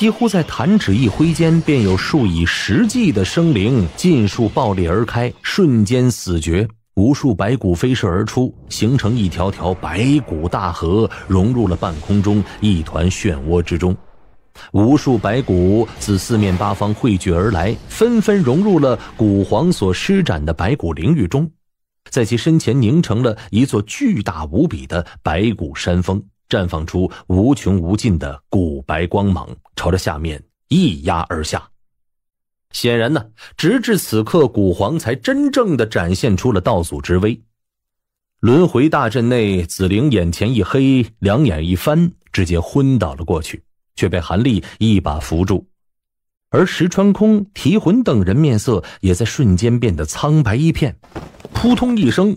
几乎在弹指一挥间，便有数以十计的生灵尽数爆裂而开，瞬间死绝。无数白骨飞射而出，形成一条条白骨大河，融入了半空中一团漩涡之中。无数白骨自四面八方汇聚而来，纷纷融入了古皇所施展的白骨领域中，在其身前凝成了一座巨大无比的白骨山峰，绽放出无穷无尽的古白光芒。朝着下面一压而下，显然呢，直至此刻，古皇才真正的展现出了道祖之威。轮回大阵内，紫菱眼前一黑，两眼一翻，直接昏倒了过去，却被韩立一把扶住。而石川空、提魂等人面色也在瞬间变得苍白一片，扑通一声，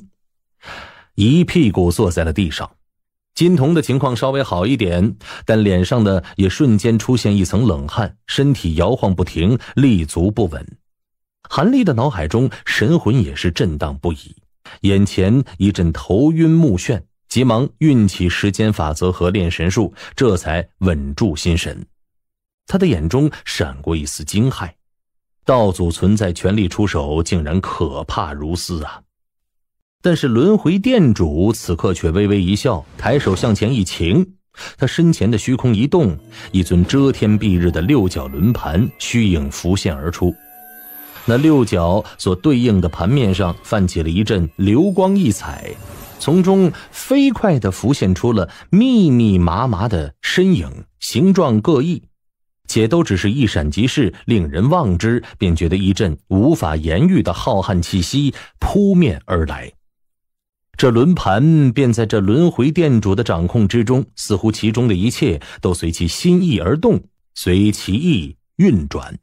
一屁股坐在了地上。金童的情况稍微好一点，但脸上的也瞬间出现一层冷汗，身体摇晃不停，立足不稳。韩立的脑海中神魂也是震荡不已，眼前一阵头晕目眩，急忙运起时间法则和炼神术，这才稳住心神。他的眼中闪过一丝惊骇，道祖存在全力出手，竟然可怕如斯啊！但是轮回店主此刻却微微一笑，抬手向前一擎，他身前的虚空一动，一尊遮天蔽日的六角轮盘虚影浮现而出。那六角所对应的盘面上泛起了一阵流光溢彩，从中飞快地浮现出了密密麻麻的身影，形状各异，且都只是一闪即逝，令人望之便觉得一阵无法言喻的浩瀚气息扑面而来。这轮盘便在这轮回殿主的掌控之中，似乎其中的一切都随其心意而动，随其意运转，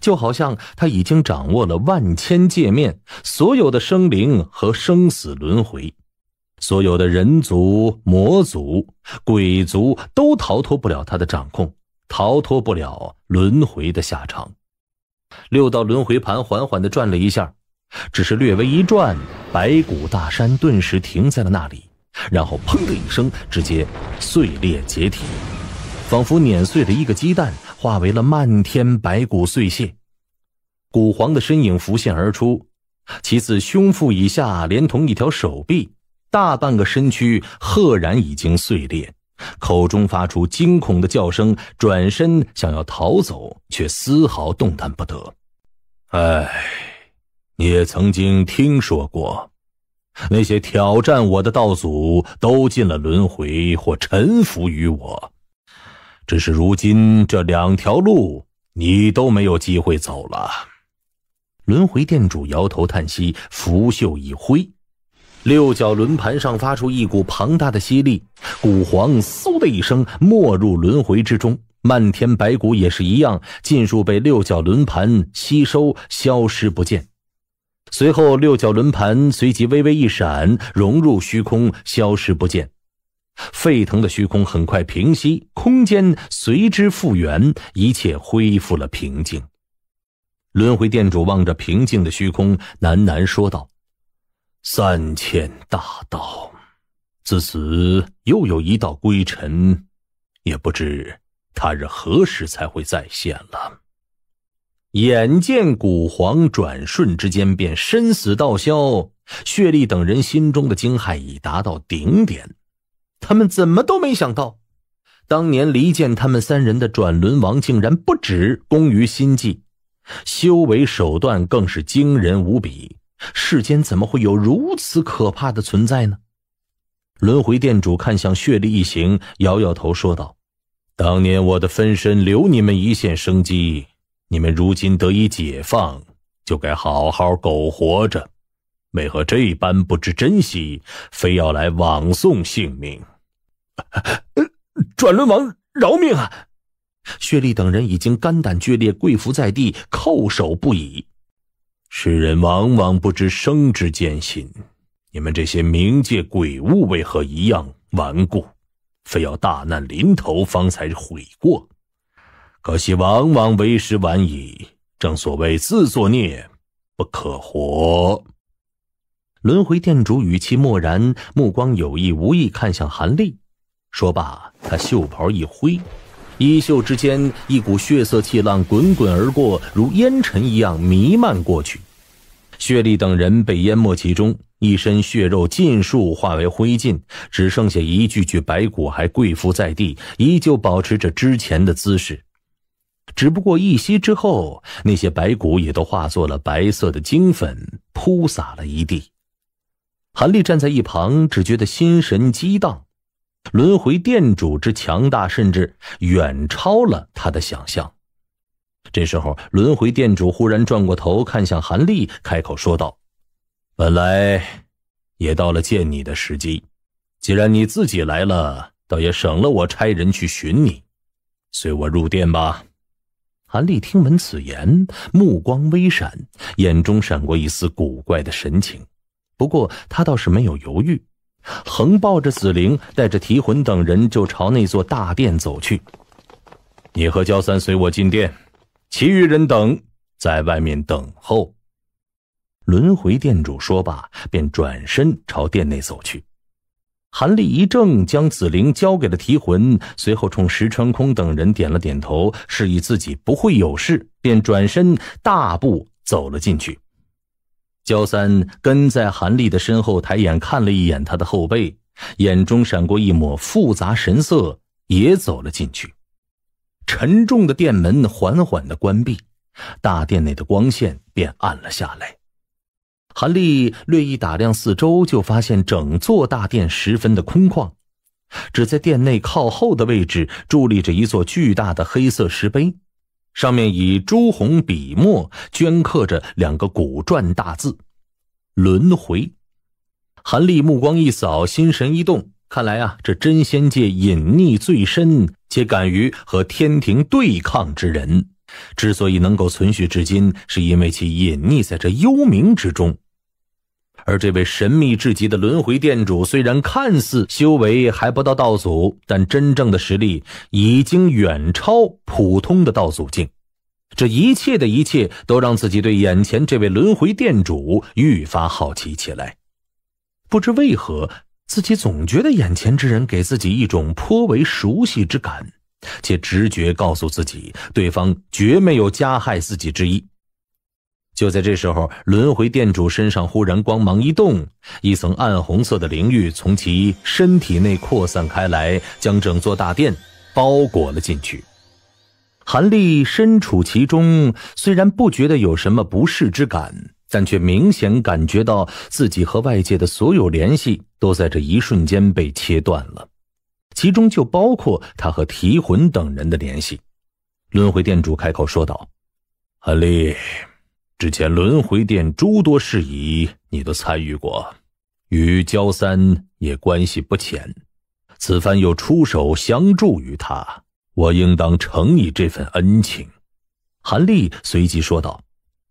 就好像他已经掌握了万千界面，所有的生灵和生死轮回，所有的人族、魔族、鬼族都逃脱不了他的掌控，逃脱不了轮回的下场。六道轮回盘缓缓的转了一下。只是略微一转，白骨大山顿时停在了那里，然后砰的一声，直接碎裂解体，仿佛碾碎了一个鸡蛋，化为了漫天白骨碎屑。古皇的身影浮现而出，其自胸腹以下，连同一条手臂，大半个身躯赫然已经碎裂，口中发出惊恐的叫声，转身想要逃走，却丝毫动弹不得。唉。也曾经听说过，那些挑战我的道祖都进了轮回或臣服于我。只是如今这两条路，你都没有机会走了。轮回店主摇头叹息，拂袖一挥，六角轮盘上发出一股庞大的吸力，古皇嗖的一声没入轮回之中，漫天白骨也是一样，尽数被六角轮盘吸收，消失不见。随后，六角轮盘随即微微一闪，融入虚空，消失不见。沸腾的虚空很快平息，空间随之复原，一切恢复了平静。轮回殿主望着平静的虚空，喃喃说道：“三千大道，自此又有一道归尘，也不知他日何时才会再现了。”眼见古皇转瞬之间便身死道消，血莉等人心中的惊骇已达到顶点。他们怎么都没想到，当年离间他们三人的转轮王，竟然不止功于心计，修为手段更是惊人无比。世间怎么会有如此可怕的存在呢？轮回殿主看向血莉一行，摇摇头说道：“当年我的分身留你们一线生机。”你们如今得以解放，就该好好苟活着，为何这般不知珍惜，非要来枉送性命？转轮王饶命啊！薛丽等人已经肝胆俱裂，跪伏在地，叩首不已。世人往往不知生之艰辛，你们这些冥界鬼物为何一样顽固，非要大难临头方才悔过？可惜，往往为时晚矣。正所谓自作孽，不可活。轮回店主语气漠然，目光有意无意看向韩立。说罢，他袖袍一挥，衣袖之间一股血色气浪滚滚而过，如烟尘一样弥漫过去。薛立等人被淹没其中，一身血肉尽数化为灰烬，只剩下一具具白骨还跪伏在地，依旧保持着之前的姿势。只不过一吸之后，那些白骨也都化作了白色的精粉，铺洒了一地。韩立站在一旁，只觉得心神激荡，轮回殿主之强大，甚至远超了他的想象。这时候，轮回殿主忽然转过头看向韩立，开口说道：“本来，也到了见你的时机。既然你自己来了，倒也省了我差人去寻你。随我入殿吧。”韩立听闻此言，目光微闪，眼中闪过一丝古怪的神情。不过他倒是没有犹豫，横抱着紫菱，带着提魂等人就朝那座大殿走去。你和焦三随我进殿，其余人等在外面等候。轮回殿主说罢，便转身朝殿内走去。韩立一怔，将紫菱交给了提魂，随后冲石川空等人点了点头，示意自己不会有事，便转身大步走了进去。焦三跟在韩立的身后，抬眼看了一眼他的后背，眼中闪过一抹复杂神色，也走了进去。沉重的殿门缓缓的关闭，大殿内的光线便暗了下来。韩立略一打量四周，就发现整座大殿十分的空旷，只在殿内靠后的位置伫立着一座巨大的黑色石碑，上面以朱红笔墨镌刻着两个古篆大字“轮回”。韩立目光一扫，心神一动，看来啊，这真仙界隐匿最深且敢于和天庭对抗之人，之所以能够存续至今，是因为其隐匿在这幽冥之中。而这位神秘至极的轮回店主，虽然看似修为还不到道祖，但真正的实力已经远超普通的道祖境。这一切的一切，都让自己对眼前这位轮回店主愈发好奇起来。不知为何，自己总觉得眼前之人给自己一种颇为熟悉之感，且直觉告诉自己，对方绝没有加害自己之意。就在这时候，轮回店主身上忽然光芒一动，一层暗红色的灵域从其身体内扩散开来，将整座大殿包裹了进去。韩立身处其中，虽然不觉得有什么不适之感，但却明显感觉到自己和外界的所有联系都在这一瞬间被切断了，其中就包括他和提魂等人的联系。轮回店主开口说道：“韩立。”之前轮回殿诸多事宜，你都参与过，与焦三也关系不浅，此番又出手相助于他，我应当承你这份恩情。”韩立随即说道，“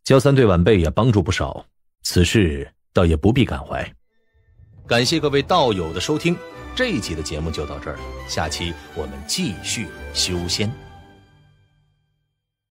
焦三对晚辈也帮助不少，此事倒也不必感怀。”感谢各位道友的收听，这一集的节目就到这儿了，下期我们继续修仙。